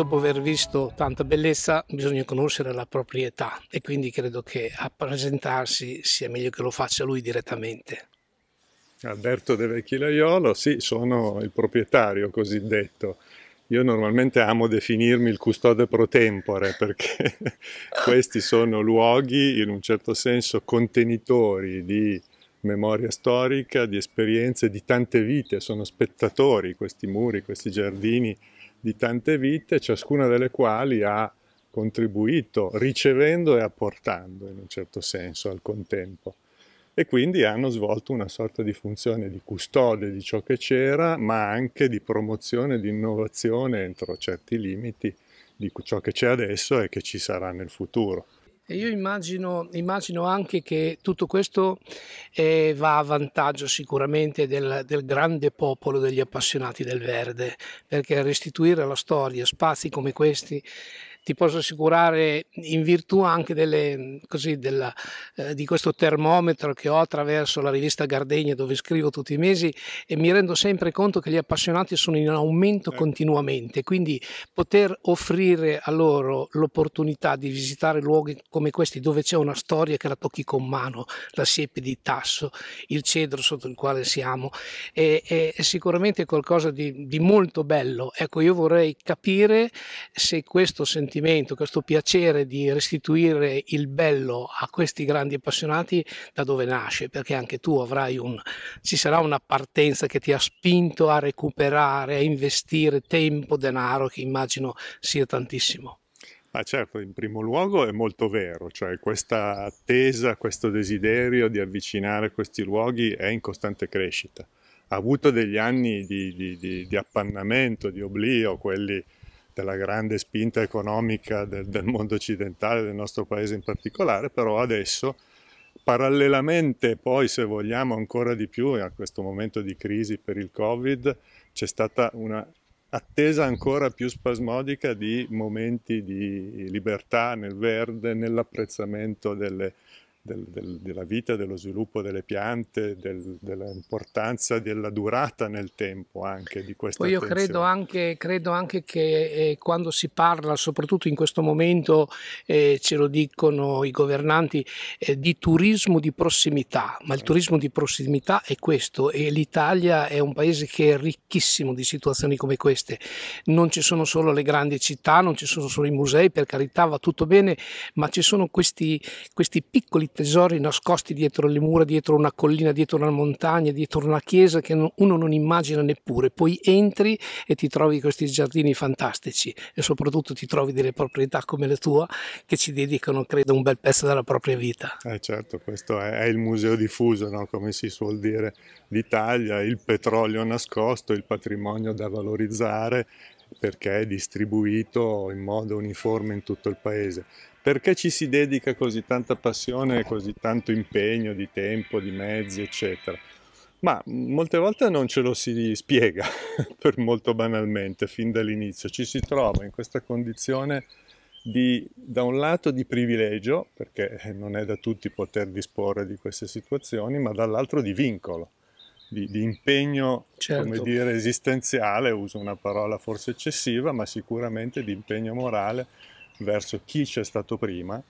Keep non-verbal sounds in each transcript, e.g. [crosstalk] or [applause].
dopo aver visto tanta bellezza bisogna conoscere la proprietà e quindi credo che a presentarsi sia meglio che lo faccia lui direttamente. Alberto De Vecchi sì, sono il proprietario cosiddetto. Io normalmente amo definirmi il custode pro tempore perché [laughs] questi sono luoghi in un certo senso contenitori di memoria storica, di esperienze, di tante vite, sono spettatori questi muri, questi giardini di tante vite, ciascuna delle quali ha contribuito ricevendo e apportando in un certo senso al contempo e quindi hanno svolto una sorta di funzione di custode di ciò che c'era, ma anche di promozione di innovazione entro certi limiti di ciò che c'è adesso e che ci sarà nel futuro. E io immagino, immagino, anche che tutto questo eh, va a vantaggio sicuramente del, del, grande popolo degli appassionati del verde, perché restituire alla storia spazi come questi ti posso assicurare, in virtù anche delle, così, della, eh, di questo termometro che ho attraverso la rivista Gardegna dove scrivo tutti i mesi e mi rendo sempre conto che gli appassionati sono in aumento certo. continuamente, quindi poter offrire a loro l'opportunità di visitare luoghi come questi dove c'è una storia che la tocchi con mano, la siepe di Tasso, il cedro sotto il quale siamo, è, è, è sicuramente qualcosa di, di molto bello. Ecco, io vorrei capire se questo sentimento sentimento, questo piacere di restituire il bello a questi grandi appassionati da dove nasce, perché anche tu avrai un, ci sarà una partenza che ti ha spinto a recuperare, a investire tempo, denaro, che immagino sia tantissimo. Ma certo, in primo luogo è molto vero, cioè questa attesa, questo desiderio di avvicinare questi luoghi è in costante crescita. Ha avuto degli anni di, di, di, di appannamento, di oblio, quelli della grande spinta economica del, del mondo occidentale, del nostro paese in particolare, però adesso parallelamente poi se vogliamo ancora di più a questo momento di crisi per il Covid c'è stata una attesa ancora più spasmodica di momenti di libertà nel verde, nell'apprezzamento delle del, del, della vita, dello sviluppo delle piante, del, dell'importanza della durata nel tempo anche di questa Poi io credo anche, credo anche, che eh, quando si parla, soprattutto in questo momento, eh, ce lo dicono i governanti, eh, di turismo di prossimità, ma il eh. turismo di prossimità è questo e l'Italia è un paese che è ricchissimo di situazioni come queste. Non ci sono solo le grandi città, non ci sono solo i musei, per carità va tutto bene, ma ci sono questi, questi piccoli tesori nascosti dietro le mura, dietro una collina, dietro una montagna, dietro una chiesa che uno non immagina neppure. Poi entri e ti trovi questi giardini fantastici e soprattutto ti trovi delle proprietà come la tua che ci dedicano, credo, un bel pezzo della propria vita. Eh certo, questo è, è il museo diffuso, no? come si suol dire, d'Italia, il petrolio nascosto, il patrimonio da valorizzare perché è distribuito in modo uniforme in tutto il paese. Perché ci si dedica così tanta passione, così tanto impegno di tempo, di mezzi, eccetera? Ma molte volte non ce lo si spiega, [laughs] per molto banalmente, fin dall'inizio. Ci si trova in questa condizione di, da un lato, di privilegio, perché non è da tutti poter disporre di queste situazioni, ma dall'altro di vincolo di, di impegno, certo. dire, esistenziale, uso una parola forse eccessiva, ma sicuramente di impegno morale verso chi c'è stato prima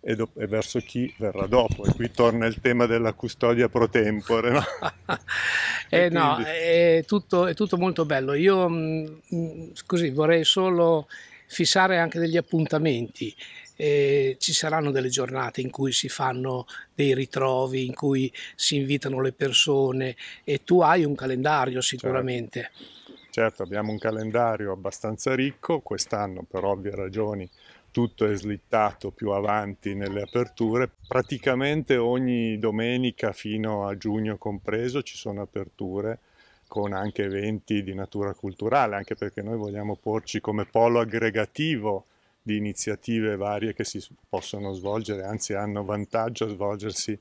e, do- e, verso chi verrà dopo. E qui torna il tema della custodia pro tempore. No? [laughs] eh quindi... no, è tutto, è tutto, molto bello. Io mh, mm, mm, così vorrei solo fissare anche degli appuntamenti eh, ci saranno delle giornate in cui si fanno dei ritrovi, in cui si invitano le persone e tu hai un calendario certo. sicuramente. Certo, certo abbiamo un calendario abbastanza ricco, quest'anno per ovvie ragioni tutto è slittato più avanti nelle aperture. Praticamente ogni domenica fino a giugno compreso ci sono aperture con anche eventi di natura culturale, anche perché noi vogliamo porci come polo aggregativo di iniziative varie che si possono svolgere, anzi hanno vantaggio a svolgersi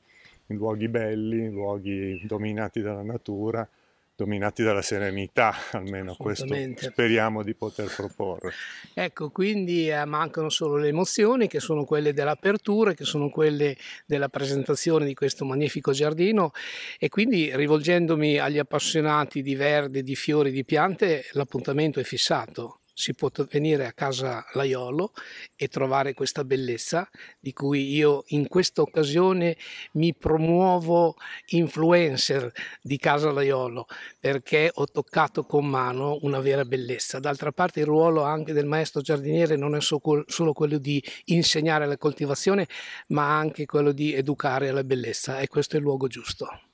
in luoghi belli, in luoghi dominati dalla natura, dominati dalla serenità, almeno questo speriamo di poter proporre. Ecco, quindi eh, mancano solo le emozioni che sono quelle dell'apertura, che sono quelle della presentazione di questo magnifico giardino e quindi rivolgendomi agli appassionati di verde, di fiori, di piante, l'appuntamento è fissato si può venire a casa Laiolo e trovare questa bellezza di cui io in questa occasione mi promuovo influencer di casa Laiolo perché ho toccato con mano una vera bellezza. D'altra parte il ruolo anche del maestro giardiniere non è solo quello di insegnare la coltivazione ma anche quello di educare alla bellezza e questo è il luogo giusto.